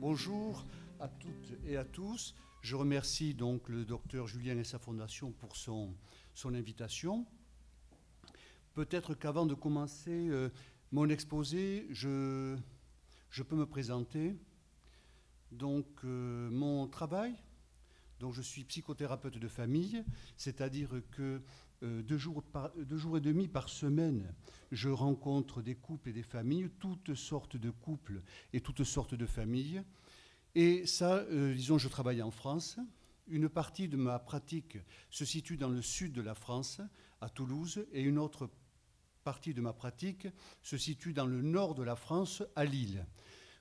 Bonjour à toutes et à tous. Je remercie donc le docteur Julien et sa fondation pour son, son invitation. Peut-être qu'avant de commencer euh, mon exposé, je, peux me présenter. Donc euh, mon travail, donc je suis psychothérapeute de famille, c'est-à-dire que euh, deux, jours et demi par semaine, je rencontre des couples et des familles, toutes sortes de couples et toutes sortes de familles. Et ça, euh, disons, je travaille en France. Une partie de ma pratique se situe dans le sud de la France, à Toulouse, et une autre partie de ma pratique se situe dans le nord de la France, à Lille.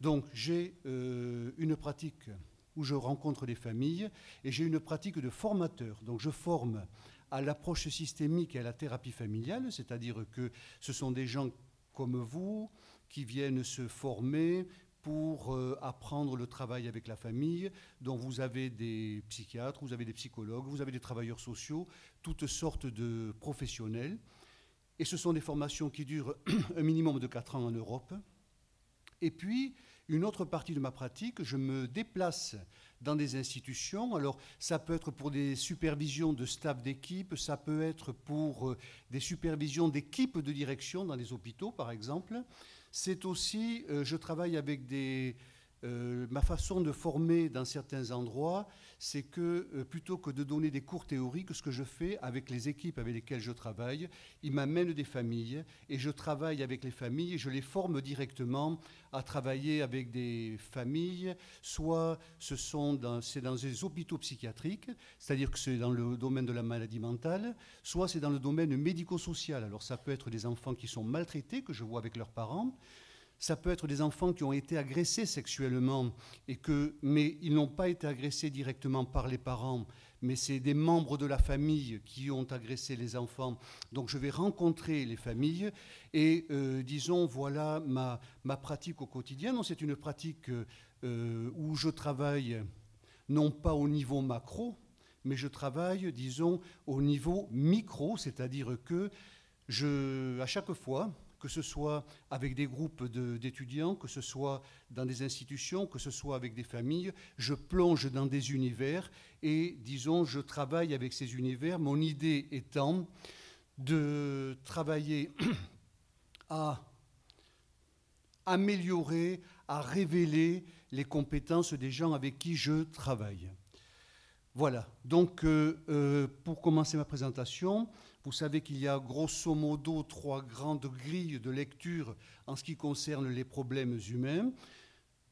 Donc j'ai euh, une pratique où je rencontre des familles et j'ai une pratique de formateur. Donc je forme à l'approche systémique et à la thérapie familiale, c'est-à-dire que ce sont des gens comme vous qui viennent se former pour euh, apprendre le travail avec la famille, dont vous avez des psychiatres, vous avez des psychologues, vous avez des travailleurs sociaux, toutes sortes de professionnels. Et ce sont des formations qui durent un minimum de 4 ans en Europe. Et puis, une autre partie de ma pratique, je me déplace dans des institutions. Alors, ça peut être pour des supervisions de staff d'équipe, ça peut être pour euh, des supervisions d'équipes de direction dans les hôpitaux, par exemple. C'est aussi, euh, je travaille avec des euh, ma façon de former dans certains endroits, c'est que euh, plutôt que de donner des cours théoriques, ce que je fais avec les équipes avec lesquelles je travaille, ils m'amènent des familles et je travaille avec les familles et je les forme directement à travailler avec des familles, soit ce sont dans, c'est dans des hôpitaux psychiatriques, c'est-à-dire que c'est dans le domaine de la maladie mentale, soit c'est dans le domaine médico-social. Alors ça peut être des enfants qui sont maltraités, que je vois avec leurs parents, ça peut être des enfants qui ont été agressés sexuellement, et que, mais ils n'ont pas été agressés directement par les parents, mais c'est des membres de la famille qui ont agressé les enfants. Donc je vais rencontrer les familles et euh, disons, voilà ma, ma, pratique au quotidien. C'est une pratique euh, où je travaille non pas au niveau macro, mais je travaille, disons, au niveau micro, c'est-à-dire que je, à chaque fois, que ce soit avec des groupes d'étudiants, que ce soit dans des institutions, que ce soit avec des familles. Je plonge dans des univers et, disons, je travaille avec ces univers, mon idée étant de travailler à améliorer, à révéler les compétences des gens avec qui je travaille. Voilà, donc euh, euh, pour commencer ma présentation, vous savez qu'il y a grosso modo trois grandes grilles de lecture en ce qui concerne les problèmes humains.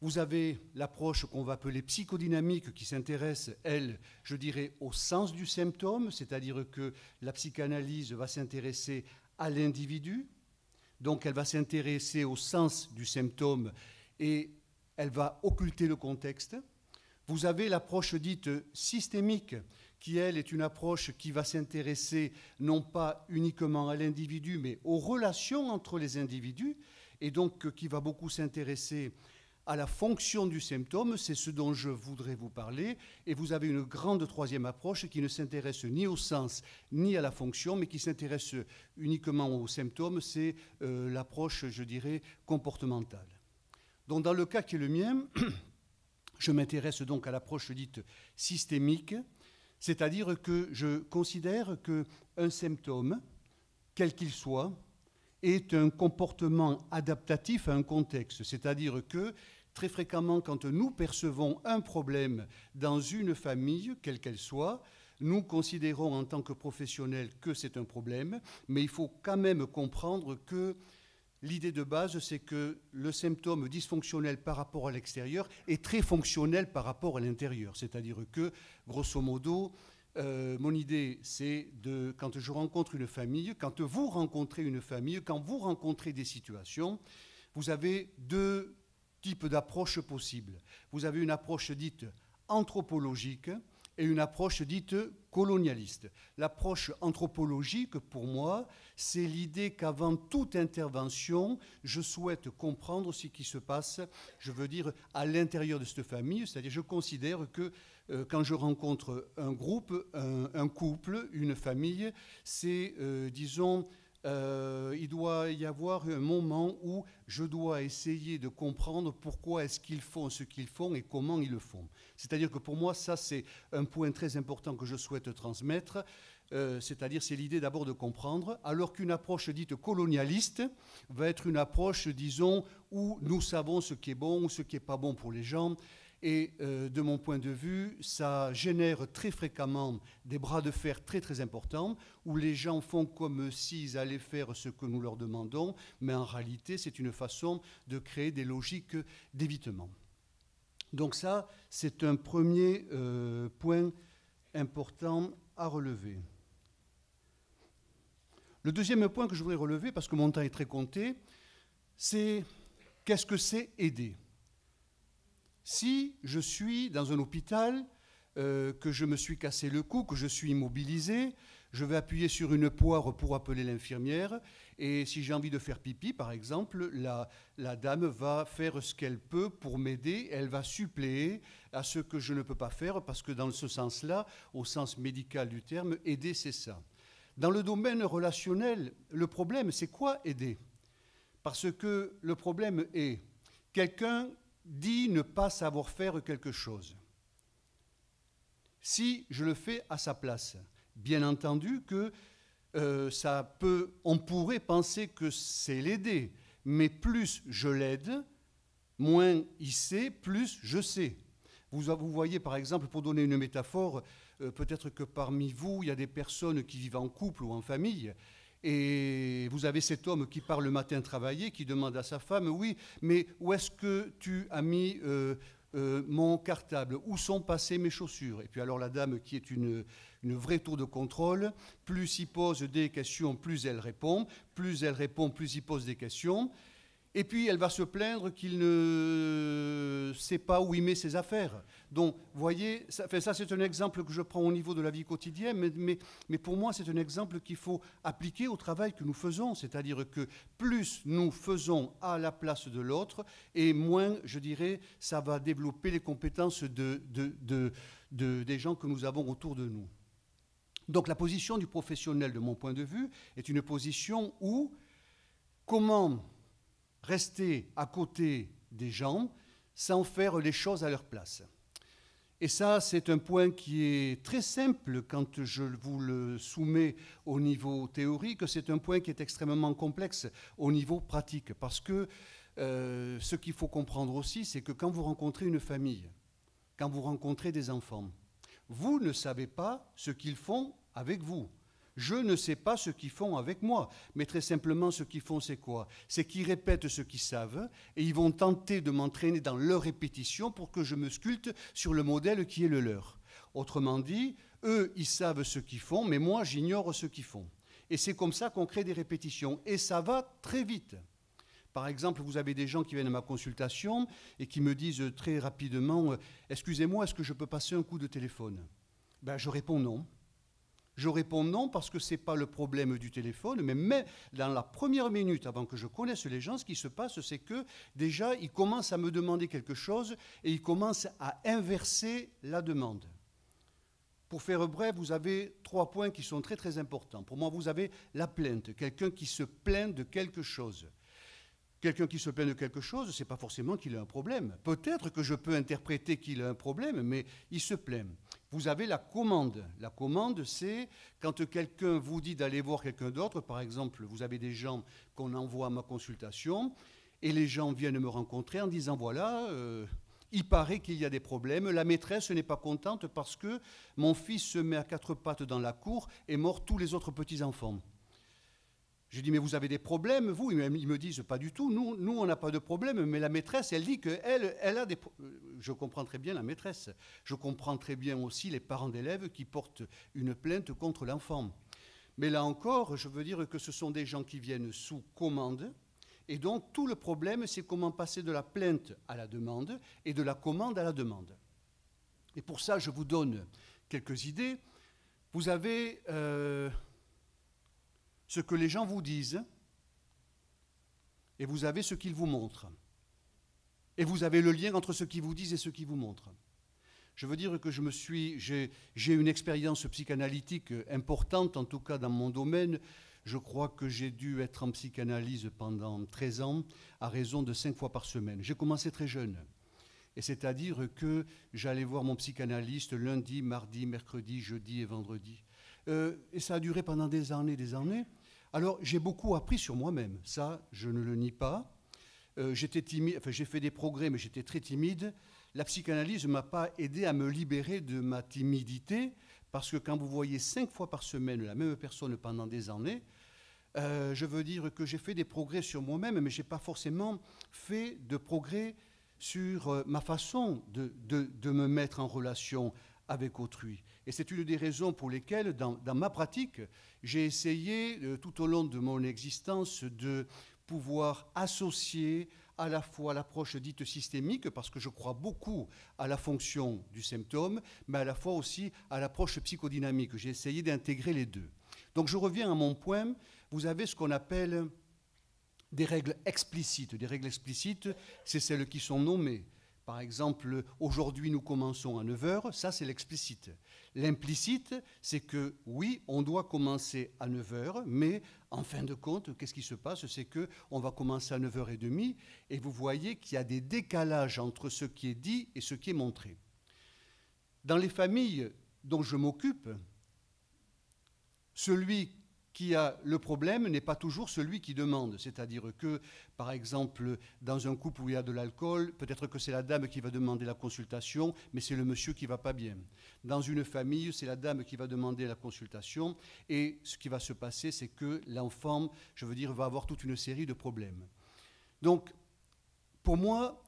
Vous avez l'approche qu'on va appeler psychodynamique qui s'intéresse, elle, je dirais, au sens du symptôme, c'est-à-dire que la psychanalyse va s'intéresser à l'individu, donc elle va s'intéresser au sens du symptôme et elle va occulter le contexte. Vous avez l'approche dite systémique qui, elle, est une approche qui va s'intéresser non pas uniquement à l'individu, mais aux relations entre les individus, et donc euh, qui va beaucoup s'intéresser à la fonction du symptôme, c'est ce dont je voudrais vous parler, et vous avez une grande troisième approche qui ne s'intéresse ni au sens ni à la fonction, mais qui s'intéresse uniquement aux symptômes, c'est euh, l'approche, je dirais, comportementale. Donc dans le cas qui est le mien, je m'intéresse donc à l'approche dite systémique, c'est-à-dire que je considère qu'un symptôme, quel qu'il soit, est un comportement adaptatif à un contexte. C'est-à-dire que très fréquemment, quand nous percevons un problème dans une famille, quelle qu'elle soit, nous considérons en tant que professionnels que c'est un problème, mais il faut quand même comprendre que L'idée de base, c'est que le symptôme dysfonctionnel par rapport à l'extérieur est très fonctionnel par rapport à l'intérieur. C'est-à-dire que, grosso modo, euh, mon idée, c'est de, quand je rencontre une famille, quand vous rencontrez une famille, quand vous rencontrez des situations, vous avez deux types d'approches possibles. Vous avez une approche dite anthropologique et une approche dite colonialiste. L'approche anthropologique, pour moi, c'est l'idée qu'avant toute intervention, je souhaite comprendre ce qui se passe, je veux dire, à l'intérieur de cette famille, c'est-à-dire je considère que euh, quand je rencontre un groupe, un, couple, une famille, c'est, euh, disons, euh, il doit y avoir un moment où je dois essayer de comprendre pourquoi est-ce qu'ils font ce qu'ils font et comment ils le font. C'est-à-dire que pour moi, ça, c'est un point très important que je souhaite transmettre. Euh, c'est-à-dire c'est l'idée d'abord de comprendre, alors qu'une approche dite colonialiste va être une approche, disons, où nous savons ce qui est bon ou ce qui n'est pas bon pour les gens, et euh, de mon point de vue, ça génère très fréquemment des bras de fer très très importants où les gens font comme s'ils allaient faire ce que nous leur demandons, mais en réalité, c'est une façon de créer des logiques d'évitement. Donc ça, c'est un premier euh, point important à relever. Le deuxième point que je voudrais relever, parce que mon temps est très compté, c'est qu'est-ce que c'est aider si je suis dans un hôpital, euh, que je me suis cassé le cou, que je suis immobilisé, je vais appuyer sur une poire pour appeler l'infirmière. Et si j'ai envie de faire pipi, par exemple, la, la dame va faire ce qu'elle peut pour m'aider. Elle va suppléer à ce que je ne peux pas faire, parce que dans ce sens-là, au sens médical du terme, aider, c'est ça. Dans le domaine relationnel, le problème, c'est quoi aider Parce que le problème est quelqu'un dit ne pas savoir faire quelque chose. Si je le fais à sa place, bien entendu que euh, peut, on pourrait penser que c'est l'aider, mais plus je l'aide, moins il sait, plus je sais. Vous, voyez par exemple, pour donner une métaphore, euh, peut-être que parmi vous, il y a des personnes qui vivent en couple ou en famille et vous avez cet homme qui part le matin travailler, qui demande à sa femme, oui, mais où est-ce que tu as mis euh, euh, mon cartable, où sont passées mes chaussures Et puis alors la dame, qui est une, une vraie tour de contrôle, plus il pose des questions, plus elle répond, plus elle répond, plus il pose des questions. Et puis elle va se plaindre qu'il ne sait pas où il met ses affaires. Donc, vous voyez, ça, ça c'est un exemple que je prends au niveau de la vie quotidienne, mais, mais, pour moi c'est un exemple qu'il faut appliquer au travail que nous faisons. C'est-à-dire que plus nous faisons à la place de l'autre, et moins, je dirais, ça va développer les compétences de, de, de, de, des gens que nous avons autour de nous. Donc la position du professionnel, de mon point de vue, est une position où comment rester à côté des gens sans faire les choses à leur place. Et ça, c'est un point qui est très simple quand je vous le soumets au niveau théorique, c'est un point qui est extrêmement complexe au niveau pratique, parce que euh, ce qu'il faut comprendre aussi, c'est que quand vous rencontrez une famille, quand vous rencontrez des enfants, vous ne savez pas ce qu'ils font avec vous. Je ne sais pas ce qu'ils font avec moi, mais très simplement ce qu'ils font, c'est quoi C'est qu'ils répètent ce qu'ils savent et ils vont tenter de m'entraîner dans leur répétition pour que je me sculpte sur le modèle qui est le leur. Autrement dit, eux, ils savent ce qu'ils font, mais moi, j'ignore ce qu'ils font. Et c'est comme ça qu'on crée des répétitions. Et ça va très vite. Par exemple, vous avez des gens qui viennent à ma consultation et qui me disent très rapidement, euh, excusez-moi, est-ce que je peux passer un coup de téléphone ben, Je réponds non. Je réponds non parce que ce n'est pas le problème du téléphone, mais dans la première minute, avant que je connaisse les gens, ce qui se passe, c'est que déjà, ils commencent à me demander quelque chose et ils commencent à inverser la demande. Pour faire bref, vous avez trois points qui sont très très importants. Pour moi, vous avez la plainte, quelqu'un qui se plaint de quelque chose. Quelqu'un qui se plaint de quelque chose, ce n'est pas forcément qu'il a un problème. Peut-être que je peux interpréter qu'il a un problème, mais il se plaint vous avez la commande. La commande, c'est quand quelqu'un vous dit d'aller voir quelqu'un d'autre, par exemple, vous avez des gens qu'on envoie à ma consultation, et les gens viennent me rencontrer en disant, voilà, euh, il paraît qu'il y a des problèmes, la maîtresse n'est pas contente parce que mon fils se met à quatre pattes dans la cour et mord tous les autres petits-enfants. Je dis, mais vous avez des problèmes, vous Ils me disent, pas du tout, nous, nous on n'a pas de problème, mais la maîtresse, elle dit qu'elle elle a des euh, Je comprends très bien la maîtresse, je comprends très bien aussi les parents d'élèves qui portent une plainte contre l'enfant. Mais là encore, je veux dire que ce sont des gens qui viennent sous commande, et donc tout le problème, c'est comment passer de la plainte à la demande et de la commande à la demande. Et pour ça, je vous donne quelques idées. Vous avez... Euh, ce que les gens vous disent et vous avez ce qu'ils vous montrent. Et vous avez le lien entre ce qu'ils vous disent et ce qu'ils vous montrent. Je veux dire que je me suis, j'ai, une expérience psychanalytique importante, en tout cas dans mon domaine. Je crois que j'ai dû être en psychanalyse pendant 13 ans, à raison de 5 fois par semaine. J'ai commencé très jeune. Et c'est-à-dire que j'allais voir mon psychanalyste lundi, mardi, mercredi, jeudi et vendredi. Euh, et ça a duré pendant des années, des années. Alors j'ai beaucoup appris sur moi-même, ça je ne le nie pas. Euh, j'étais timide, j'ai fait des progrès, mais j'étais très timide. La psychanalyse ne m'a pas aidé à me libérer de ma timidité, parce que quand vous voyez cinq fois par semaine la même personne pendant des années, euh, je veux dire que j'ai fait des progrès sur moi-même, mais je n'ai pas forcément fait de progrès sur ma façon de me mettre en relation avec autrui. Et c'est une des raisons pour lesquelles, dans, ma pratique, j'ai essayé euh, tout au long de mon existence de pouvoir associer à la fois l'approche dite systémique, parce que je crois beaucoup à la fonction du symptôme, mais à la fois aussi à l'approche psychodynamique. J'ai essayé d'intégrer les deux. Donc je reviens à mon point. Vous avez ce qu'on appelle des règles explicites. Des règles explicites, c'est celles qui sont nommées. Par exemple, aujourd'hui nous commençons à 9h, ça c'est l'explicite. L'implicite, c'est que oui, on doit commencer à 9h, mais en fin de compte, qu'est-ce qui se passe C'est que on va commencer à 9h30 et vous voyez qu'il y a des décalages entre ce qui est dit et ce qui est montré. Dans les familles dont je m'occupe, celui qui qui a le problème n'est pas toujours celui qui demande. C'est-à-dire que, par exemple, dans un couple où il y a de l'alcool, peut-être que c'est la dame qui va demander la consultation, mais c'est le monsieur qui va pas bien. Dans une famille, c'est la dame qui va demander la consultation, et ce qui va se passer, c'est que l'enfant, je veux dire, va avoir toute une série de problèmes. Donc, pour moi,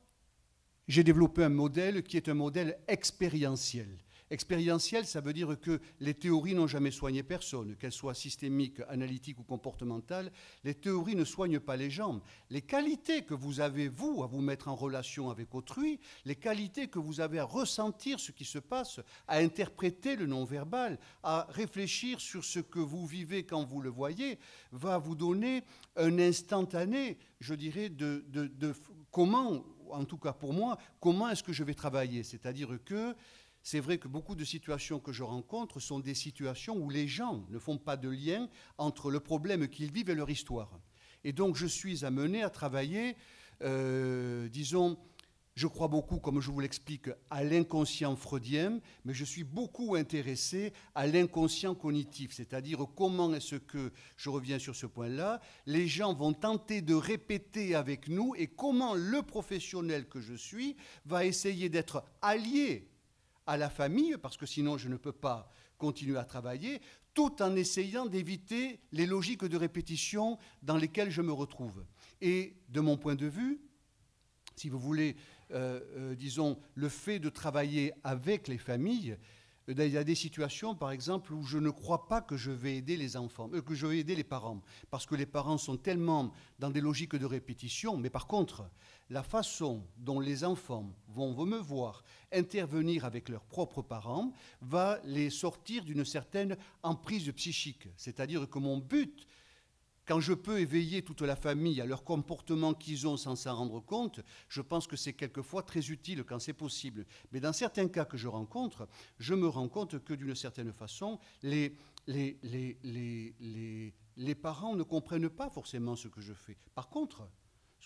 j'ai développé un modèle qui est un modèle expérientiel. Expérientiel, ça veut dire que les théories n'ont jamais soigné personne, qu'elles soient systémiques, analytiques ou comportementales. Les théories ne soignent pas les gens. Les qualités que vous avez, vous, à vous mettre en relation avec autrui, les qualités que vous avez à ressentir ce qui se passe, à interpréter le non-verbal, à réfléchir sur ce que vous vivez quand vous le voyez, va vous donner un instantané, je dirais, de, de comment, en tout cas pour moi, comment est-ce que je vais travailler. C'est-à-dire que c'est vrai que beaucoup de situations que je rencontre sont des situations où les gens ne font pas de lien entre le problème qu'ils vivent et leur histoire. Et donc je suis amené à travailler, euh, disons, je crois beaucoup, comme je vous l'explique, à l'inconscient freudien, mais je suis beaucoup intéressé à l'inconscient cognitif, c'est-à-dire comment est-ce que, je reviens sur ce point-là, les gens vont tenter de répéter avec nous et comment le professionnel que je suis va essayer d'être allié à la famille, parce que sinon je ne peux pas continuer à travailler, tout en essayant d'éviter les logiques de répétition dans lesquelles je me retrouve. Et de mon point de vue, si vous voulez, euh, euh, disons, le fait de travailler avec les familles il y a des situations, par exemple, où je ne crois pas que je vais aider les enfants, euh, que je vais aider les parents, parce que les parents sont tellement dans des logiques de répétition. Mais par contre, la façon dont les enfants vont me voir intervenir avec leurs propres parents va les sortir d'une certaine emprise psychique. C'est-à-dire que mon but quand je peux éveiller toute la famille à leur comportement qu'ils ont sans s'en rendre compte, je pense que c'est quelquefois très utile quand c'est possible. Mais dans certains cas que je rencontre, je me rends compte que d'une certaine façon, les, les, les, parents ne comprennent pas forcément ce que je fais. Par contre,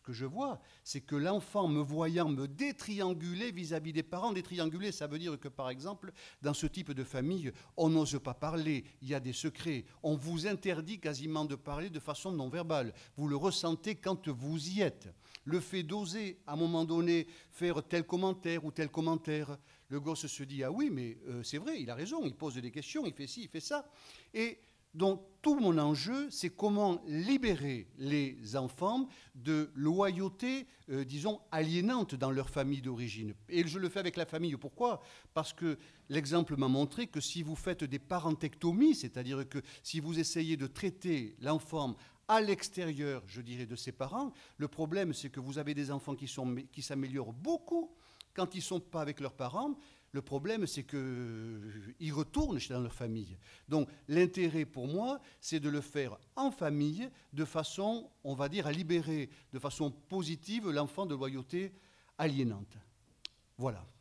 ce que je vois, c'est que l'enfant, me voyant me détrianguler vis-à-vis des parents, détrianguler, ça veut dire que, par exemple, dans ce type de famille, on n'ose pas parler, il y a des secrets, on vous interdit quasiment de parler de façon non verbale. Vous le ressentez quand vous y êtes. Le fait d'oser, à un moment donné, faire tel commentaire ou tel commentaire, le gosse se dit, ah oui, mais euh, c'est vrai, il a raison, il pose des questions, il fait ci, il fait ça. Et donc tout mon enjeu, c'est comment libérer les enfants de loyauté, euh, disons, aliénante dans leur famille d'origine. Et je le fais avec la famille. Pourquoi Parce que l'exemple m'a montré que si vous faites des parentectomies, c'est-à-dire que si vous essayez de traiter l'enfant à l'extérieur, je dirais, de ses parents, le problème, c'est que vous avez des enfants qui s'améliorent beaucoup quand ils ne sont pas avec leurs parents, le problème, c'est qu'ils euh, retournent dans leur famille. Donc l'intérêt pour moi, c'est de le faire en famille, de façon, on va dire, à libérer de façon positive l'enfant de loyauté aliénante. Voilà.